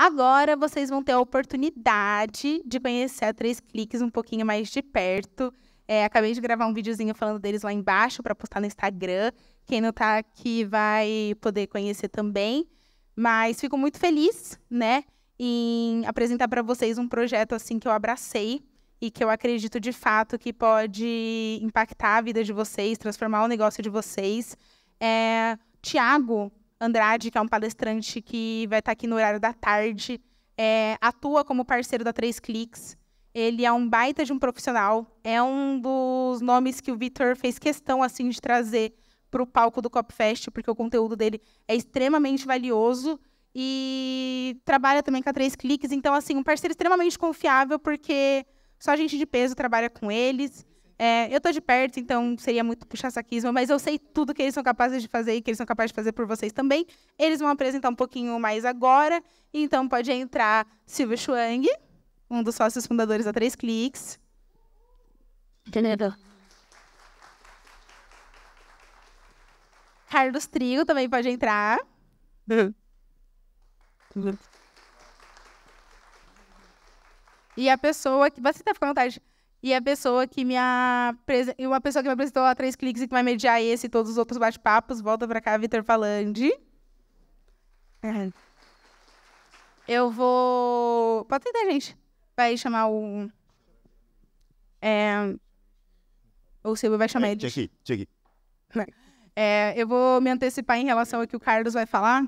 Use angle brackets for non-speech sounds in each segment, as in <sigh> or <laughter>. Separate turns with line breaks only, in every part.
Agora vocês vão ter a oportunidade de conhecer a Três Cliques um pouquinho mais de perto. É, acabei de gravar um videozinho falando deles lá embaixo para postar no Instagram. Quem não está aqui vai poder conhecer também. Mas fico muito feliz, né, em apresentar para vocês um projeto assim que eu abracei e que eu acredito de fato que pode impactar a vida de vocês, transformar o negócio de vocês. É, Tiago, Andrade, que é um palestrante que vai estar tá aqui no horário da tarde, é, atua como parceiro da Três Cliques. Ele é um baita de um profissional, é um dos nomes que o Vitor fez questão assim de trazer para o palco do Copfest, porque o conteúdo dele é extremamente valioso e trabalha também com a Três Cliques. Então, assim, um parceiro extremamente confiável, porque só gente de peso trabalha com eles. É, eu estou de perto, então seria muito puxar saquismo, mas eu sei tudo que eles são capazes de fazer e que eles são capazes de fazer por vocês também. Eles vão apresentar um pouquinho mais agora, então pode entrar Silvio Chuang, um dos sócios fundadores da Três Cliques. Entendeu? Carlos Trigo também pode entrar. <laughs> E a pessoa que. Você tá com vontade. E a pessoa que me apres... uma pessoa que me apresentou a Três Cliques e que vai mediar esse e todos os outros bate-papos, volta para cá, Vitor Falandi. É. Eu vou. Pode tentar, gente. Vai chamar o. É... Ou o Silvio vai chamar é, ele. Check, check. É, eu vou me antecipar em relação ao que o Carlos vai falar.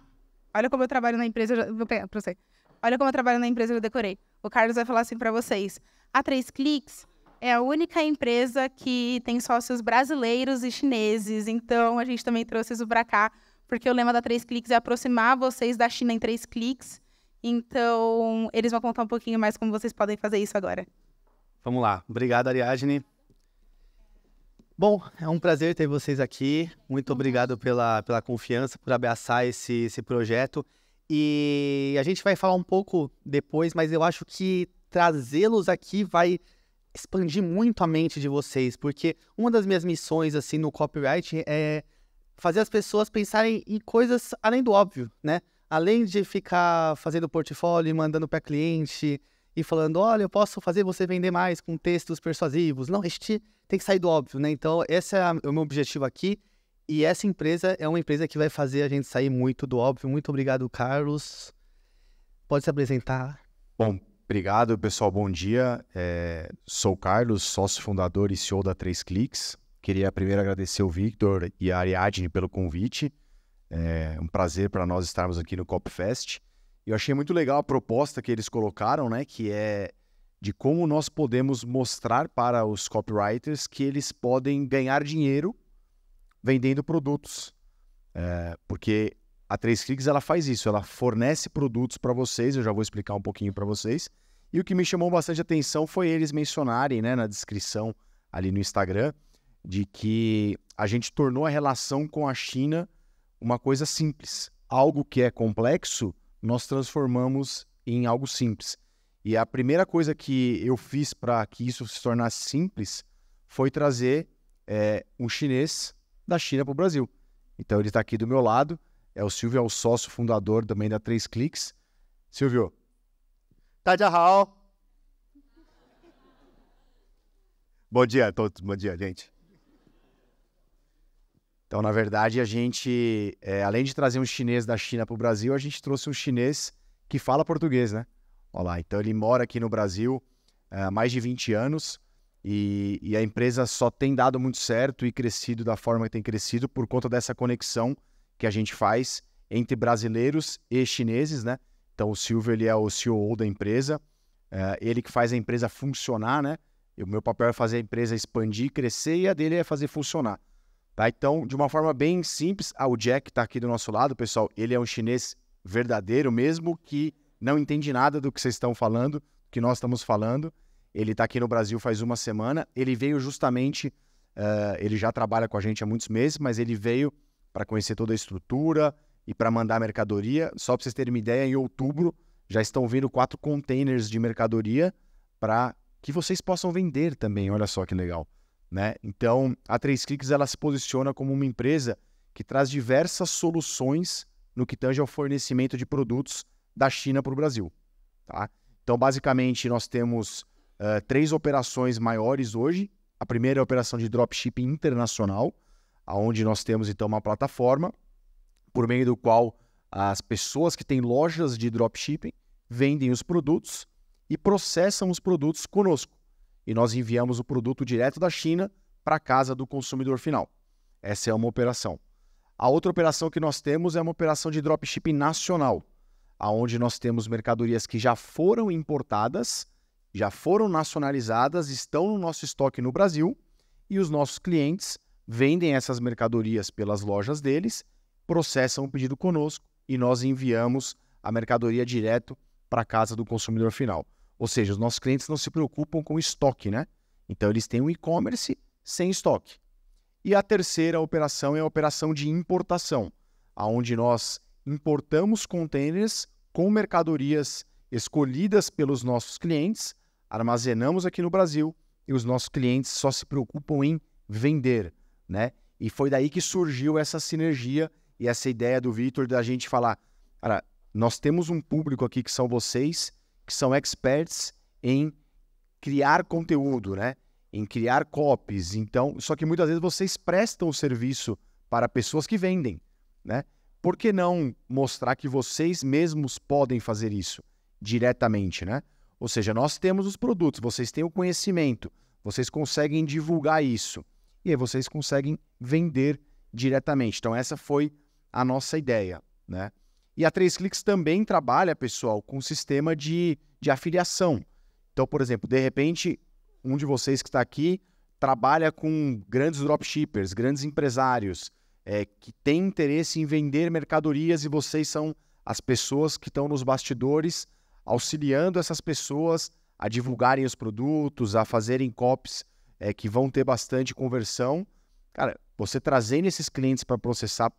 Olha como eu trabalho na empresa. Vou pegar pra você. Olha como eu trabalho na empresa, eu decorei. O Carlos vai falar assim para vocês. há Três Cliques é a única empresa que tem sócios brasileiros e chineses. Então, a gente também trouxe isso para cá, porque o lema da Três Cliques é aproximar vocês da China em três cliques. Então, eles vão contar um pouquinho mais como vocês podem fazer isso agora.
Vamos lá. Obrigado, Ariadne. Bom, é um prazer ter vocês aqui. Muito uhum. obrigado pela, pela confiança, por abraçar esse, esse projeto. E a gente vai falar um pouco depois, mas eu acho que trazê-los aqui vai expandir muito a mente de vocês, porque uma das minhas missões assim no copyright é fazer as pessoas pensarem em coisas além do óbvio, né? Além de ficar fazendo portfólio, mandando para cliente e falando, olha, eu posso fazer você vender mais com textos persuasivos. Não, este tem que sair do óbvio, né? Então, esse é o meu objetivo aqui. E essa empresa é uma empresa que vai fazer a gente sair muito do óbvio. Muito obrigado, Carlos. Pode se apresentar.
Bom, Obrigado, pessoal. Bom dia. É, sou Carlos, sócio fundador e CEO da 3 Cliques. Queria primeiro agradecer o Victor e a Ariadne pelo convite. É um prazer para nós estarmos aqui no CopFest. Eu achei muito legal a proposta que eles colocaram, né, que é de como nós podemos mostrar para os copywriters que eles podem ganhar dinheiro vendendo produtos. É, porque a 3 Cliques ela faz isso, ela fornece produtos para vocês, eu já vou explicar um pouquinho para vocês, e o que me chamou bastante atenção foi eles mencionarem, né, na descrição ali no Instagram, de que a gente tornou a relação com a China uma coisa simples. Algo que é complexo, nós transformamos em algo simples. E a primeira coisa que eu fiz para que isso se tornasse simples foi trazer é, um chinês da China para o Brasil. Então ele está aqui do meu lado, é o Silvio, é o sócio fundador também da Três Cliques. Silvio,
大家好. Bom dia a todos, bom dia, gente. Então, na verdade, a
gente, é, além de trazer um chinês da China para o Brasil, a gente trouxe um chinês que fala português, né? Olha lá, então ele mora aqui no Brasil é, há mais de 20 anos e, e, a empresa só tem dado muito certo e crescido da forma que tem crescido por conta dessa conexão que a gente faz entre brasileiros e chineses, né? Então o Silvio ele é o CEO da empresa, é ele que faz a empresa funcionar, né? E o meu papel é fazer a empresa expandir, crescer e a dele é fazer funcionar. Tá? Então, de uma forma bem simples, ah, o Jack está aqui do nosso lado, pessoal. Ele é um chinês verdadeiro mesmo que não entende nada do que vocês estão falando, que nós estamos falando. Ele está aqui no Brasil faz uma semana. Ele veio justamente, uh, ele já trabalha com a gente há muitos meses, mas ele veio para conhecer toda a estrutura, e para mandar mercadoria. Só para vocês terem uma ideia, em outubro já estão vindo quatro containers de mercadoria para que vocês possam vender também. Olha só que legal, né? Então, a 3 Cliques ela se posiciona como uma empresa que traz diversas soluções no que tange ao fornecimento de produtos da China para o Brasil, tá? Então, basicamente, nós temos uh, três operações maiores hoje. A primeira é a operação de dropshipping internacional, aonde nós temos então uma plataforma por meio do qual as pessoas que têm lojas de dropshipping vendem os produtos e processam os produtos conosco. E nós enviamos o produto direto da China para a casa do consumidor final. Essa é uma operação. A outra operação que nós temos é uma operação de dropshipping nacional, aonde nós temos mercadorias que já foram importadas, já foram nacionalizadas, estão no nosso estoque no Brasil e os nossos clientes vendem essas mercadorias pelas lojas deles processam o pedido conosco e nós enviamos a mercadoria direto para a casa do consumidor final. Ou seja, os nossos clientes não se preocupam com estoque, né? Então eles têm um e-commerce sem estoque. E a terceira operação é a operação de importação, aonde nós importamos contêineres com mercadorias escolhidas pelos nossos clientes, armazenamos aqui no Brasil e os nossos clientes só se preocupam em vender, né? E foi daí que surgiu essa sinergia e essa ideia do Vitor da gente falar, cara, nós temos um público aqui que são vocês, que são experts em criar conteúdo, né? Em criar copies. Então, só que muitas vezes vocês prestam o serviço para pessoas que vendem, né? Por que não mostrar que vocês mesmos podem fazer isso diretamente, né? Ou seja, nós temos os produtos, vocês têm o conhecimento, vocês conseguem divulgar isso e aí vocês conseguem vender diretamente. Então essa foi a nossa ideia, né? E a 3 cliques também trabalha, pessoal, com um sistema de, de afiliação. Então, por exemplo, de repente, um de vocês que está aqui trabalha com grandes dropshippers, grandes empresários, é, que tem interesse em vender mercadorias e vocês são as pessoas que estão nos bastidores auxiliando essas pessoas a divulgarem os produtos, a fazerem copies é, que vão ter bastante conversão. Cara, você trazendo esses clientes para processar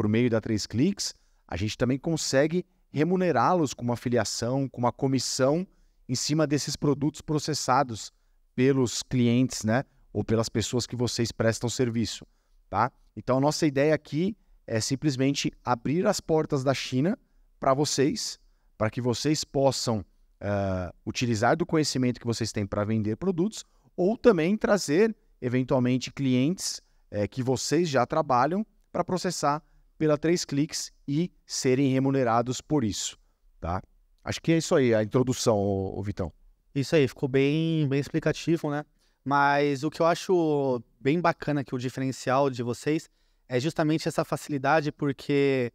por meio da 3 cliques, a gente também consegue remunerá-los com uma filiação, com uma comissão em cima desses produtos processados pelos clientes, né? Ou pelas pessoas que vocês prestam serviço, tá? Então, a nossa ideia aqui é simplesmente abrir as portas da China para vocês, para que vocês possam uh, utilizar do conhecimento que vocês têm para vender produtos ou também trazer, eventualmente, clientes é, que vocês já trabalham para processar pela três cliques e serem remunerados por isso, tá? Acho que é isso aí, a introdução, o Vitão. Isso aí, ficou bem, bem explicativo, né?
Mas o que eu acho bem bacana que o diferencial de vocês é justamente essa facilidade, porque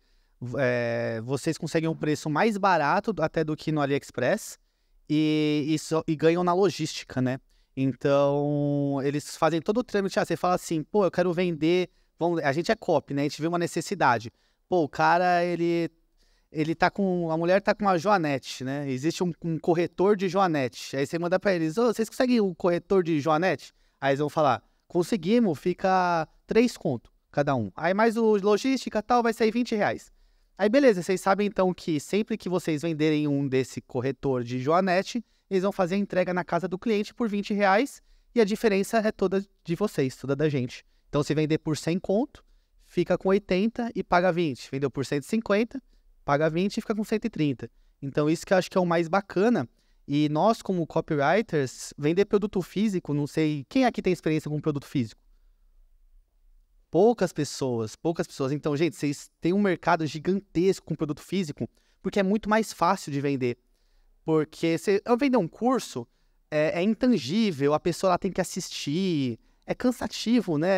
é, vocês conseguem um preço mais barato até do que no AliExpress e, e, so, e ganham na logística, né? Então, eles fazem todo o trâmite. Ah, você fala assim, pô, eu quero vender vamos, a gente é cop, né? A gente vê uma necessidade. Pô, o cara, ele ele tá com. A mulher tá com uma Joanete, né? Existe um, um corretor de Joanete. Aí você manda para eles, ô, vocês conseguem o um corretor de Joanete? Aí eles vão falar, conseguimos, fica três conto cada um. Aí mais o logística tal, vai sair 20 reais. Aí beleza, vocês sabem então que sempre que vocês venderem um desse corretor de Joanete, eles vão fazer a entrega na casa do cliente por 20 reais e a diferença é toda de vocês, toda da gente. Então, se vender por 100 conto, fica com 80 e paga 20. Vendeu por 150, paga 20 e fica com 130. Então, isso que eu acho que é o mais bacana. E nós, como copywriters, vender produto físico, não sei. Quem aqui tem experiência com produto físico? Poucas pessoas, poucas pessoas. Então, gente, vocês têm um mercado gigantesco com produto físico, porque é muito mais fácil de vender. Porque se eu vender um curso, é, é intangível, a pessoa lá tem que
assistir, é cansativo, né?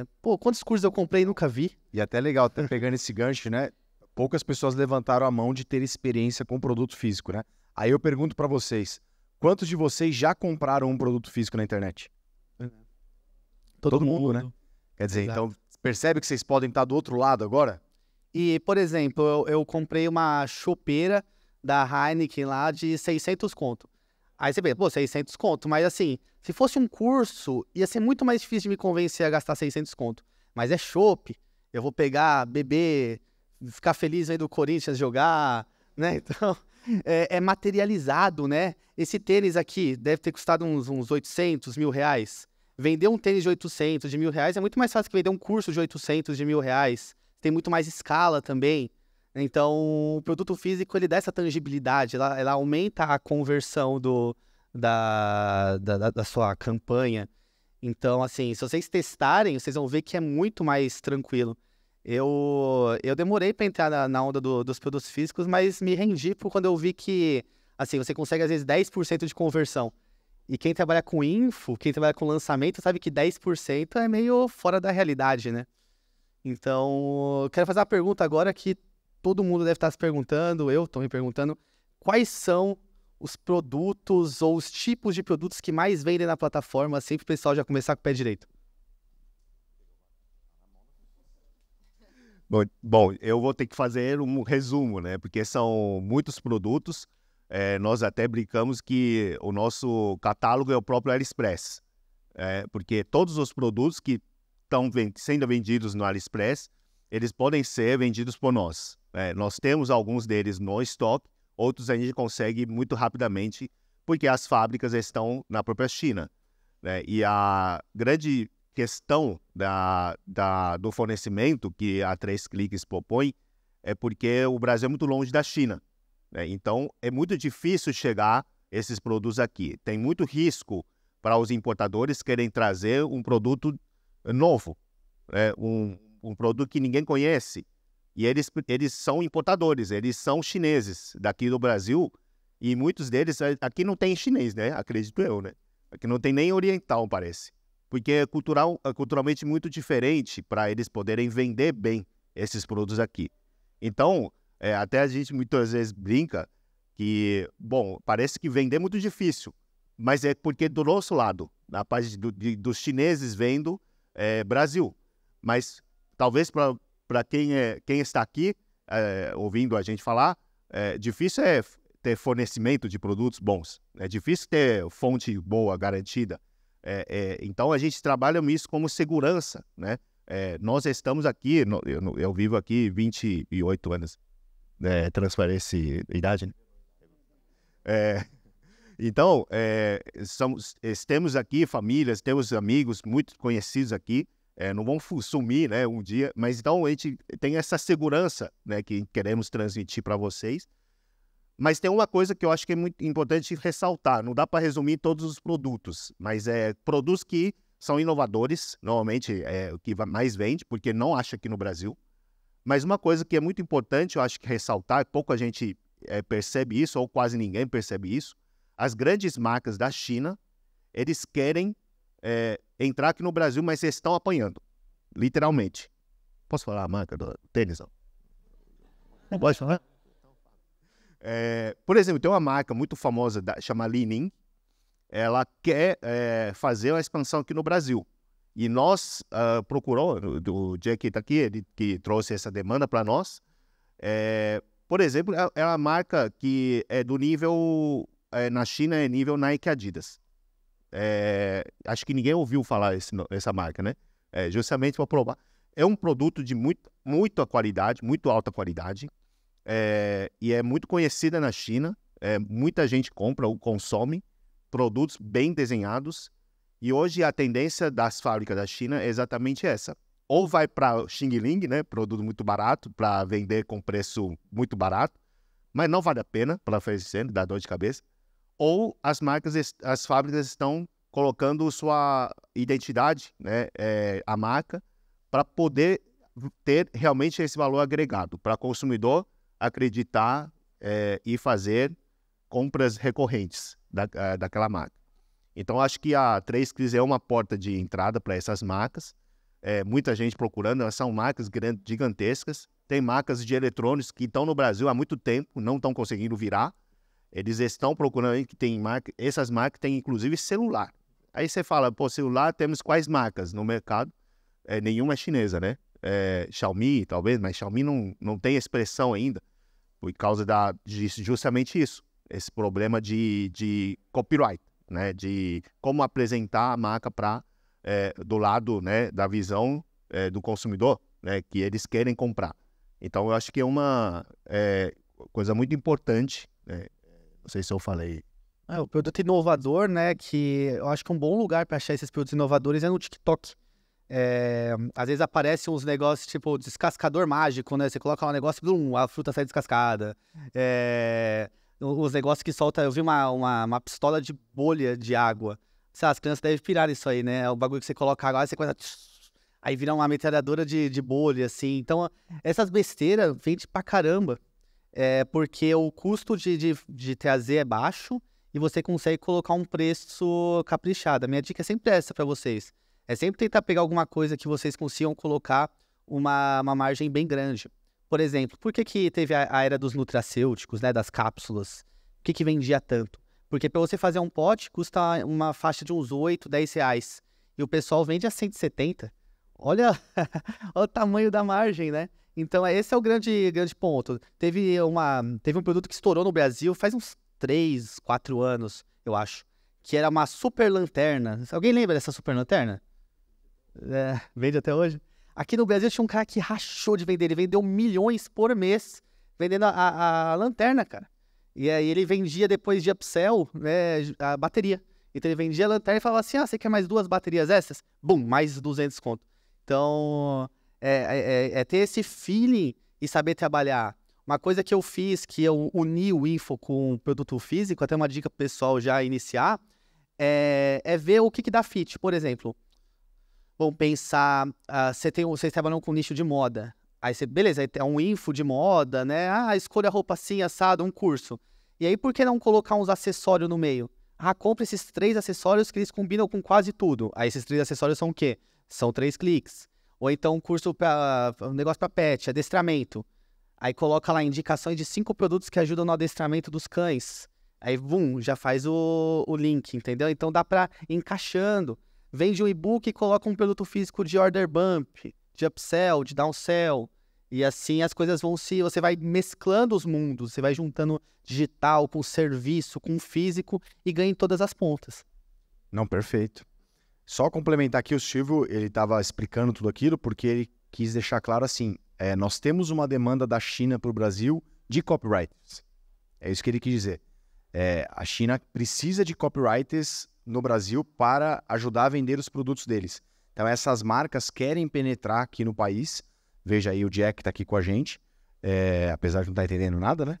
É, pô, quantos cursos eu comprei e nunca vi? E até legal, tá pegando esse gancho, né? Poucas pessoas levantaram a mão de ter experiência com produto físico, né? Aí eu pergunto para vocês, quantos de vocês já compraram um produto físico na internet? Todo, Todo mundo, mundo, né? Quer dizer, então, Exato. então percebe que vocês podem estar do outro lado
agora? E, por exemplo, eu, eu comprei uma chopeira da Heineken lá de 600 conto. Aí você pensa, pô, 600 conto. Mas assim, se fosse um curso, ia ser muito mais difícil de me convencer a gastar 600 conto. Mas é chope. Eu vou pegar, beber, ficar feliz aí do Corinthians jogar, né? <laughs> Então, é, é, materializado, né? Esse tênis aqui deve ter custado uns, uns 800 mil reais. Vender um tênis de 800, de mil reais é muito mais fácil que vender um curso de 800, de mil reais. Tem muito mais escala também. Então, o produto físico ele dá essa tangibilidade, ela, ela aumenta a conversão do, da, da, da, sua campanha. Então, assim, se vocês testarem, vocês vão ver que é muito mais tranquilo. Eu, eu demorei para entrar na, na onda do, dos produtos físicos, mas me rendi por quando eu vi que, assim, você consegue às vezes 10% de conversão. E quem trabalha com info, quem trabalha com lançamento, sabe que 10% é meio fora da realidade, né? Então, quero fazer uma pergunta agora que todo mundo deve estar se perguntando, eu estou me perguntando, quais são os produtos ou os tipos de produtos que mais vendem na plataforma, sempre o pessoal já começar com o pé direito.
Bom, bom, eu vou ter que fazer um resumo, né? Porque são muitos produtos. É, nós até brincamos que o nosso catálogo é o próprio AliExpress. É, porque todos os produtos que estão sendo vendidos no AliExpress eles podem ser vendidos por nós. É, nós temos alguns deles no estoque, outros a gente consegue muito rapidamente, porque as fábricas estão na própria China. Né? E a grande questão da, da, do fornecimento que a Três Cliques propõe é porque o Brasil é muito longe da China. Né? Então, é muito difícil chegar esses produtos aqui. Tem muito risco para os importadores querem trazer um produto novo, né? um um produto que ninguém conhece. E eles, eles são importadores, eles são chineses daqui do Brasil. E muitos deles, aqui não tem chinês, né? Acredito eu, né? Aqui não tem nem oriental, parece. Porque é cultural, é culturalmente muito diferente para eles poderem vender bem esses produtos aqui. Então, é, até a gente muitas vezes brinca que, bom, parece que vender é muito difícil. Mas é porque do nosso lado, na parte do, de, dos chineses vendo, é Brasil. Mas talvez para quem, é, quem está aqui é, ouvindo a gente falar, é, difícil é ter fornecimento de produtos bons. É difícil ter fonte boa, garantida. É, é, então a gente trabalha isso como segurança, né? É, nós estamos aqui, eu, eu, vivo aqui 28 anos, né? né? é, transferência idade. então, é, somos, temos aqui famílias, temos amigos muito conhecidos aqui, é, não vão sumir né, um dia, mas então a gente tem essa segurança né, que queremos transmitir para vocês. Mas tem uma coisa que eu acho que é muito importante ressaltar: não dá para resumir todos os produtos, mas é produtos que são inovadores, normalmente é o que mais vende, porque não acha aqui no Brasil. Mas uma coisa que é muito importante, eu acho que ressaltar, pouco a gente é, percebe isso, ou quase ninguém percebe isso, as grandes marcas da China, eles querem é, entrar aqui no Brasil, mas vocês estão apanhando. Literalmente. Posso falar a marca do tênis? Não pode falar? É, por exemplo, tem uma marca muito famosa da, chamada Linin. Ela quer é, fazer uma expansão aqui no Brasil. E nós uh, procurou, o Jack que está aqui, ele que trouxe essa demanda para nós. É, por exemplo, é, é uma marca que é do nível, é, na China é nível Nike Adidas. É, acho que ninguém ouviu falar esse, essa marca, né? É, justamente para provar. É um produto de muito, muita qualidade, muito alta qualidade, é, e é muito conhecida na China. É, muita gente compra ou consome produtos bem desenhados. E hoje a tendência das fábricas da China é exatamente essa. Ou vai para Xing Ling, né, produto muito barato, para vender com preço muito barato, mas não vale a pena para oferecer, dá dor de cabeça ou as marcas, as fábricas estão colocando sua identidade, né, é, a marca, para poder ter realmente esse valor agregado, para o consumidor acreditar é, e fazer compras recorrentes da, eh, daquela marca. Então, acho que a 3Cris é uma porta de entrada para essas marcas. É, muita gente procurando, elas são marcas gigantescas. Tem marcas de eletrônicos que estão no Brasil há muito tempo, não estão conseguindo virar. Eles estão procurando que tem marca, essas marcas têm inclusive celular. Aí você fala, pô, celular temos quais marcas no mercado? É, nenhuma é chinesa, né? É, Xiaomi, talvez, mas Xiaomi não, não tem expressão ainda, por causa da, justamente isso, esse problema de, de copyright, né? De como apresentar a marca para é, do lado né, da visão é, do consumidor, né? Que eles querem comprar. Então, eu acho que é uma é, coisa muito importante né, não sei se eu falei.
É, o produto inovador, né? Que eu acho que um bom lugar para achar esses produtos inovadores é no TikTok. É, às vezes aparecem uns negócios tipo descascador mágico, né? Você coloca lá um negócio, blum, a fruta sai descascada. É, os negócios que solta, eu vi uma, uma, uma pistola de bolha de água. Sei lá, as crianças devem pirar isso aí, né? É o bagulho que você coloca água, você começa. Aí vira uma metralhadora de, de bolha, assim. Então, essas besteiras vende pra caramba é, porque o custo de, de, de trazer é baixo e você consegue colocar um preço caprichado. A minha dica é sempre essa para vocês. É sempre tentar pegar alguma coisa que vocês consigam colocar uma, uma margem bem grande. Por exemplo, por que, que teve a, a era dos nutracêuticos, né, das cápsulas? Por que, que vendia tanto? Porque para você fazer um pote custa uma faixa de uns 8, 10 reais. E o pessoal vende a 170. Olha, <laughs> olha o tamanho da margem, né? Então, é, esse é o grande, grande ponto. Teve, uma, teve um produto que estourou no Brasil faz uns 3, 4 anos, eu acho, que era uma super lanterna. Alguém lembra dessa super lanterna? É, vende até hoje? Aqui no Brasil tinha um cara que rachou de vender. Ele vendeu milhões por mês vendendo a, a, a lanterna, cara. E aí ele vendia depois de upsell né, a bateria. Então ele vendia a lanterna e falava assim: ah, você quer mais duas baterias essas? Bum, mais 200 conto. Então, é, é, é, é ter esse feeling e saber trabalhar. Uma coisa que eu fiz, que eu uni o info com o produto físico, até uma dica pro pessoal já iniciar, é, é ver o que, que dá fit. Por exemplo, vamos pensar, uh, você tem, vocês trabalham com nicho de moda. Aí você, beleza, é um info de moda, né? Ah, escolha roupa assim, assado, um curso. E aí, por que não colocar uns acessórios no meio? Ah, compra esses três acessórios que eles combinam com quase tudo. Aí, esses três acessórios são o quê? São três cliques. Ou então um curso para um negócio para pet, adestramento. Aí coloca lá indicações de cinco produtos que ajudam no adestramento dos cães. Aí, bum, já faz o, o link, entendeu? Então dá para encaixando. Vende um e-book e coloca um produto físico de order bump, de upsell, de downsell. E assim as coisas vão se. Você vai mesclando os mundos, você vai juntando digital com serviço, com físico e ganha em todas as pontas.
Não, perfeito. Só complementar aqui, o Silvio, ele estava explicando tudo aquilo porque ele quis deixar claro assim, é, nós temos uma demanda da China para o Brasil de copywriters. É isso que ele quis dizer. É, a China precisa de copywriters no Brasil para ajudar a vender os produtos deles. Então, essas marcas querem penetrar aqui no país. Veja aí, o Jack está aqui com a gente, é, apesar de não estar tá entendendo nada, né?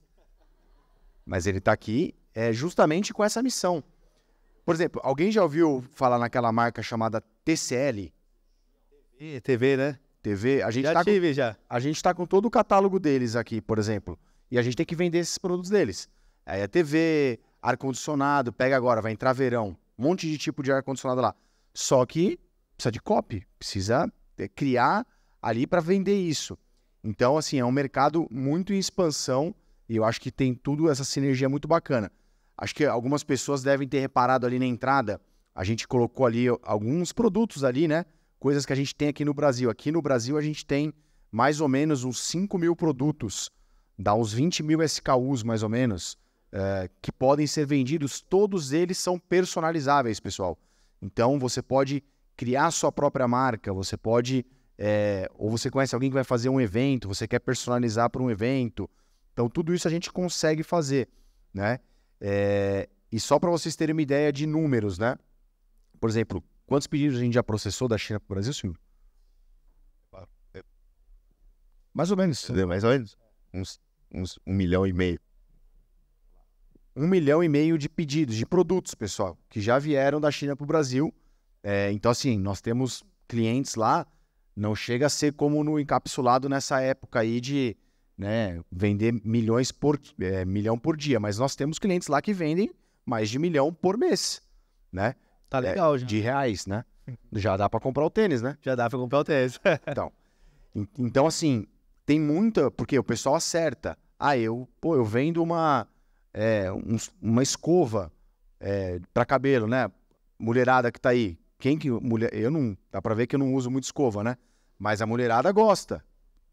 Mas ele está aqui é, justamente com essa missão. Por exemplo, alguém já ouviu falar naquela marca chamada TCL? TV, né? TV. A gente já tá tive, com, já. A gente está com todo o catálogo deles aqui, por exemplo. E a gente tem que vender esses produtos deles. Aí é TV, ar-condicionado, pega agora, vai entrar verão. Um monte de tipo de ar-condicionado lá. Só que precisa de copy, precisa criar ali para vender isso. Então, assim, é um mercado muito em expansão e eu acho que tem tudo essa sinergia muito bacana. Acho que algumas pessoas devem ter reparado ali na entrada. A gente colocou ali alguns produtos ali, né? Coisas que a gente tem aqui no Brasil. Aqui no Brasil a gente tem mais ou menos uns 5 mil produtos, dá uns 20 mil SKUs mais ou menos, é, que podem ser vendidos. Todos eles são personalizáveis, pessoal. Então você pode criar sua própria marca, você pode. É, ou você conhece alguém que vai fazer um evento, você quer personalizar para um evento. Então, tudo isso a gente consegue fazer, né? É, e só para vocês terem uma ideia de números, né? Por exemplo, quantos pedidos a gente já processou da China para o Brasil, senhor? É. Mais ou menos. Entendeu? Mais ou menos. Uns, uns um milhão e meio. Um milhão e meio de pedidos, de produtos, pessoal, que já vieram da China para o Brasil. É, então, assim, nós temos clientes lá, não chega a ser como no encapsulado nessa época aí de né, vender milhões por é, milhão por dia, mas nós temos clientes lá que vendem mais de milhão por mês, né? Tá é, legal, é, já. De reais, né? Hum. Já dá para comprar o tênis, né? Já dá para comprar o tênis. <laughs> então, então assim, tem muita, porque o pessoal acerta. Ah, eu, pô, eu vendo uma é, um, uma escova é, para cabelo, né? Mulherada que tá aí, quem que mulher, eu não, dá para ver que eu não uso muito escova, né? Mas a mulherada gosta.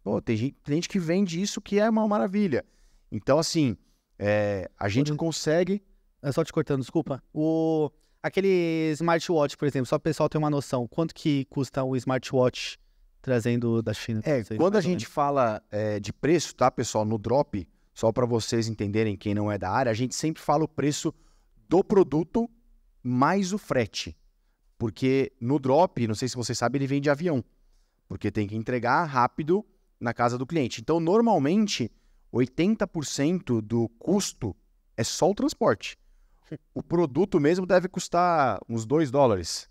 Pô, tem gente, tem gente que vende isso que é uma maravilha. Então, assim, é, a gente Pode... consegue.
É só te cortando, desculpa. O... Aquele smartwatch, por exemplo, só o pessoal ter uma noção, quanto que custa um smartwatch trazendo da China? É, vocês, quando a gente
fala é, de preço, tá, pessoal, no drop, só para vocês entenderem quem não é da área, a gente sempre fala o preço do produto mais o frete. Porque no drop, não sei se vocês sabem, ele vem de avião. Porque tem que entregar rápido na casa do cliente. Então, normalmente, 80% do custo é só o transporte. O produto mesmo deve custar uns 2 dólares.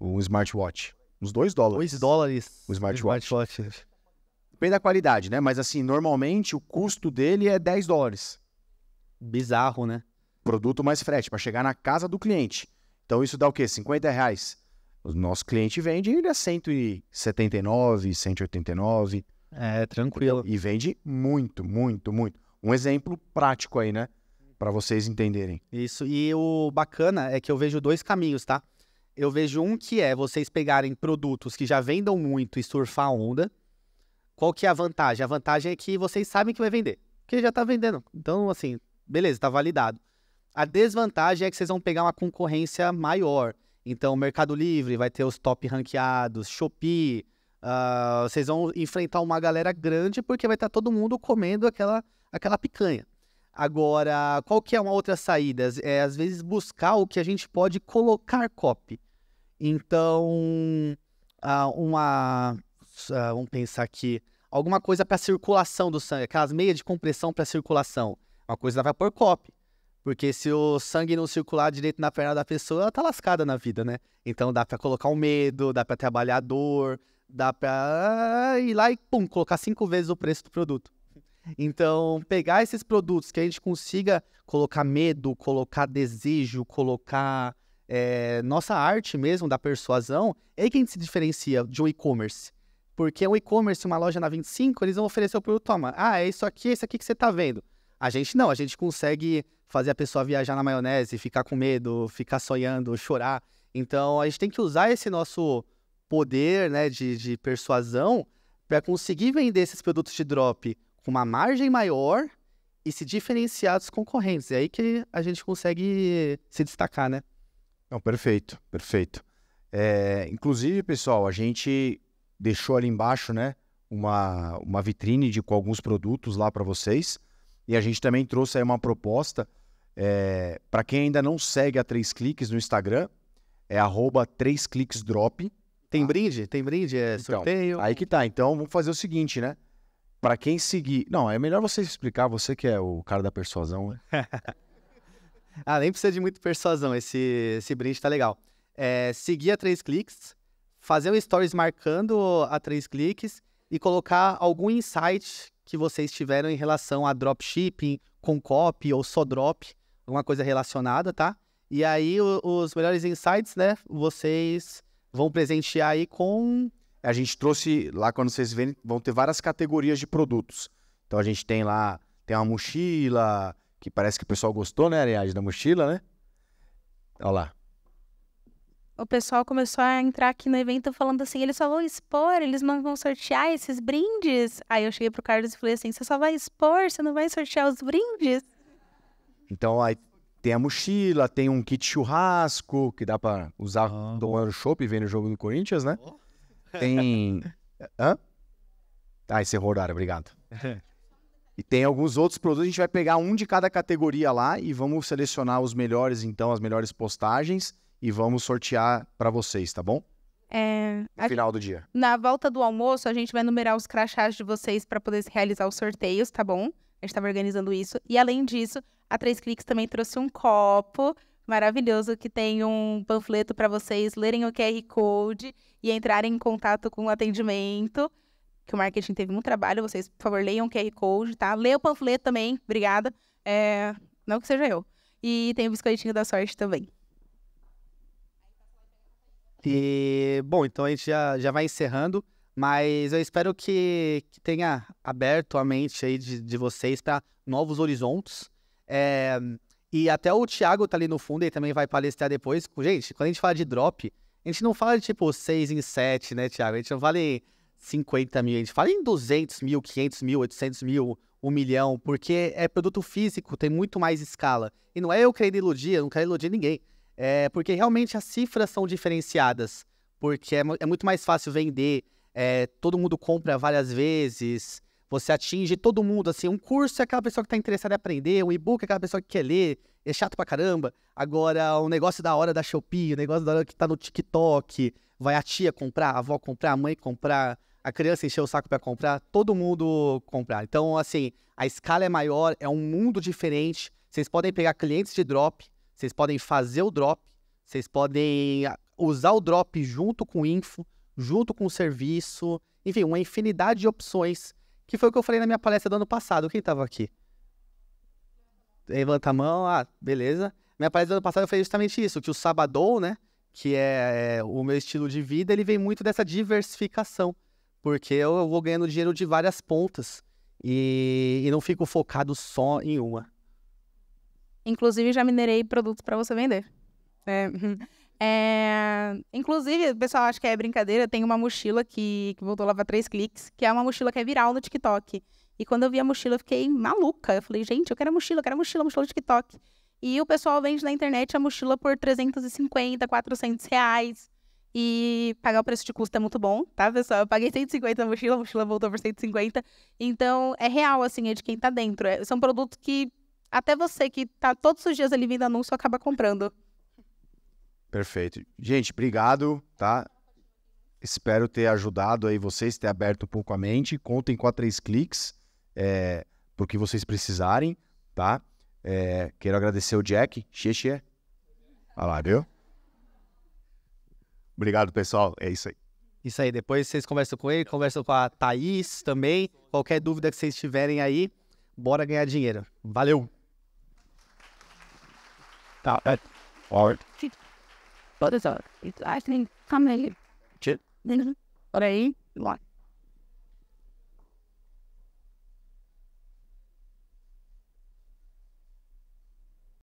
Um smartwatch. Uns 2 dólares. 2 dólares. Um smartwatch. smartwatch. Depende da qualidade, né? Mas assim, normalmente o custo dele é 10 dólares. Bizarro, né? Produto mais frete, para chegar na casa do cliente. Então isso dá o quê? 50 reais. O nosso cliente vende ele a 179, 189. É, tranquilo. E vende muito, muito, muito. Um exemplo prático aí, né? Para vocês entenderem.
Isso. E o bacana é que eu vejo dois caminhos, tá? Eu vejo um que é vocês pegarem produtos que já vendam muito e surfar a onda. Qual que é a vantagem? A vantagem é que vocês sabem que vai vender, porque já tá vendendo. Então, assim, beleza, tá validado. A desvantagem é que vocês vão pegar uma concorrência maior. Então, Mercado Livre vai ter os top ranqueados, Shopee. Uh, vocês vão enfrentar uma galera grande porque vai estar tá todo mundo comendo aquela, aquela picanha. Agora, qual que é uma outra saída? É, às vezes, buscar o que a gente pode colocar copy. Então, uh, uma... Uh, vamos pensar aqui. Alguma coisa para circulação do sangue, aquelas meias de compressão para circulação. Uma coisa vai por copy. Porque se o sangue não circular direito na perna da pessoa, ela tá lascada na vida, né? Então dá para colocar o um medo, dá para trabalhar a dor, dá para ir lá e pum, colocar cinco vezes o preço do produto. Então, pegar esses produtos que a gente consiga colocar medo, colocar desejo, colocar é, nossa arte mesmo da persuasão, é que a gente se diferencia de um e-commerce. Porque um e-commerce, uma loja na 25, eles vão oferecer o produto, toma, ah, é isso aqui, é isso aqui que você tá vendo. A gente não, a gente consegue fazer a pessoa viajar na maionese, ficar com medo, ficar sonhando, chorar. Então a gente tem que usar esse nosso poder né, de, de persuasão para conseguir vender esses produtos de drop com uma margem maior e se diferenciar dos concorrentes. É aí que a
gente consegue se destacar, né? Não, perfeito, perfeito. É, inclusive, pessoal, a gente deixou ali embaixo, né, uma, uma vitrine de, com alguns produtos lá para vocês. E a gente também trouxe aí uma proposta é, para quem ainda não segue a três cliques no Instagram, é arroba cliques drop. Tem ah. brinde? Tem brinde? É então, sorteio? Aí que tá. Então vamos fazer o seguinte, né? Para quem seguir. Não, é melhor você explicar, você que é o cara da persuasão. Né?
<laughs>
ah, nem precisa de muito persuasão, esse, esse brinde tá legal. É, seguir a três cliques, fazer um stories marcando a três cliques e colocar algum insight que vocês tiveram em relação a dropshipping, com copy ou só drop, alguma coisa relacionada, tá? E aí o, os melhores insights, né? Vocês vão
presentear aí com. A gente trouxe lá quando vocês verem, vão ter várias categorias de produtos. Então a gente tem lá, tem uma mochila, que parece que o pessoal gostou, né, Ariadne, da mochila, né? Olha lá
o pessoal começou a entrar aqui no evento falando assim: eles só vão expor, eles não vão sortear esses brindes. Aí eu cheguei pro Carlos e falei assim: você só vai expor, você não vai sortear os brindes.
Então aí tem a mochila, tem um kit churrasco que dá para usar ah. doando chopp e vem no jogo do Corinthians, né? <laughs> Tem. Hã? Ah, esse o horário, obrigado. <laughs> E tem alguns outros produtos, a gente vai pegar um de cada categoria lá e vamos selecionar os melhores, então, as melhores postagens e vamos sortear para vocês, tá bom?
É, no final do dia. Na volta do almoço, a gente vai numerar os crachás de vocês para poder realizar os sorteios, tá bom? A gente estava organizando isso. E além disso, a Três Cliques também trouxe um copo maravilhoso que tem um panfleto para vocês lerem o QR Code e entrarem em contato com o atendimento. Que o marketing teve muito trabalho. Vocês, por favor, leiam o QR Code, tá? Leia o panfleto também, obrigada. É, não que seja eu. E tem o biscoitinho da sorte também.
E, bom, então a gente já, já vai encerrando, mas eu espero que, que tenha aberto a mente aí de, de vocês para novos horizontes. É, e até o Thiago tá ali no fundo, e também vai palestrar depois. Gente, quando a gente fala de drop, a gente não fala de tipo 6 em 7, né, Thiago? A gente não fala em 50 mil, a gente fala em 200 mil, 500 mil, 800 mil, 1 milhão, porque é produto físico, tem muito mais escala. E não é eu querendo iludir, eu não quero iludir ninguém é, porque realmente as cifras são diferenciadas, porque é, é muito mais fácil vender, é, todo mundo compra várias vezes, você atinge todo mundo, assim, um curso é aquela pessoa que está interessada em aprender, um e-book é aquela pessoa que quer ler, é chato pra caramba, agora o um negócio da hora da Shopee, o um negócio da hora que está no TikTok, vai a tia comprar, a avó comprar, a mãe comprar, a criança encher o saco para comprar, todo mundo comprar. Então, assim, a escala é maior, é um mundo diferente, vocês podem pegar clientes de drop, vocês podem fazer o drop, vocês podem ah, usar o drop junto com o info, junto com o serviço, enfim, uma infinidade de opções, que foi o que eu falei na minha palestra do ano passado. Quem estava aqui? Levanta a mão, ah, beleza. Minha palestra do ano passado eu falei justamente isso, que o Sabadou, né, que é, é o meu estilo de vida, ele vem muito dessa diversificação, porque eu vou ganhando dinheiro de várias pontas e, e não fico focado só em uma.
Inclusive, já minerei produtos para você vender. É, <laughs> é, inclusive, o pessoal acha que é brincadeira, tem uma mochila que, que voltou lá para três cliques, que é uma mochila que é viral no TikTok. E quando eu vi a mochila, eu fiquei maluca. Eu falei, gente, eu quero a mochila, eu quero a mochila, a mochila do TikTok. E o pessoal vende na internet a mochila por 350, 400 reais. E pagar o preço de custo é muito bom, tá, pessoal? Eu paguei 150 na mochila, a mochila voltou por 150. Então, é real, assim, é de quem tá dentro. É, são produtos que até você que tá todos os dias ali vindo anúncio acaba comprando.
Perfeito. Gente, obrigado, tá? Espero ter ajudado aí vocês, ter aberto um pouco a mente. Contem com a Três Cliques, é, por que vocês precisarem, tá? É, quero agradecer o
Jack. Xixi, Olha lá, viu? Obrigado, pessoal. É isso aí.
Isso aí. Depois vocês conversam com ele, conversam com a Thaís também. Qualquer dúvida que vocês tiverem aí, bora ganhar dinheiro. Valeu!
that or
but it's a it's actually something. Chip. Right. Like.